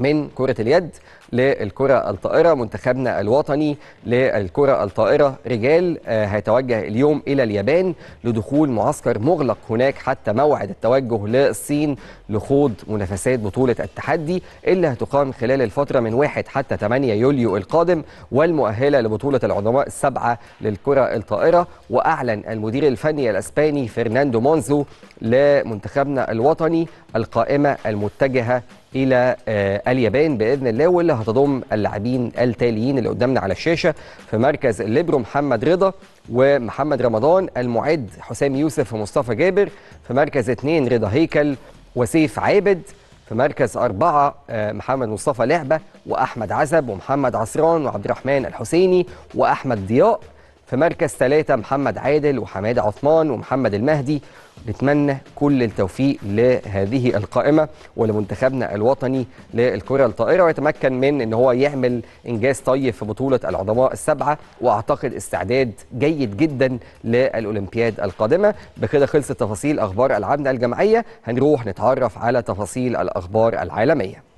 من كرة اليد للكرة الطائرة منتخبنا الوطني للكرة الطائرة رجال آه، هيتوجه اليوم إلى اليابان لدخول معسكر مغلق هناك حتى موعد التوجه للصين لخوض منافسات بطولة التحدي اللي هتقام خلال الفترة من 1 حتى 8 يوليو القادم والمؤهلة لبطولة العظماء السبعة للكرة الطائرة وأعلن المدير الفني الأسباني فرناندو مونزو لمنتخبنا الوطني القائمة المتجهة الى آه، اليابان باذن الله واللي هتضم اللاعبين التاليين اللي قدامنا على الشاشه في مركز الليبرو محمد رضا ومحمد رمضان المعد حسام يوسف ومصطفى جابر في مركز اثنين رضا هيكل وسيف عابد في مركز أربعة آه، محمد مصطفى لعبة وأحمد عزب ومحمد عصران وعبد الرحمن الحسيني وأحمد ضياء في مركز ثلاثة محمد عادل وحماد عثمان ومحمد المهدي نتمنى كل التوفيق لهذه القائمة ولمنتخبنا الوطني للكرة الطائرة ويتمكن من أن هو يعمل إنجاز طيب في بطولة العظماء السبعة وأعتقد استعداد جيد جدا للأولمبياد القادمة بكده خلصت تفاصيل أخبار ألعابنا الجمعية هنروح نتعرف على تفاصيل الأخبار العالمية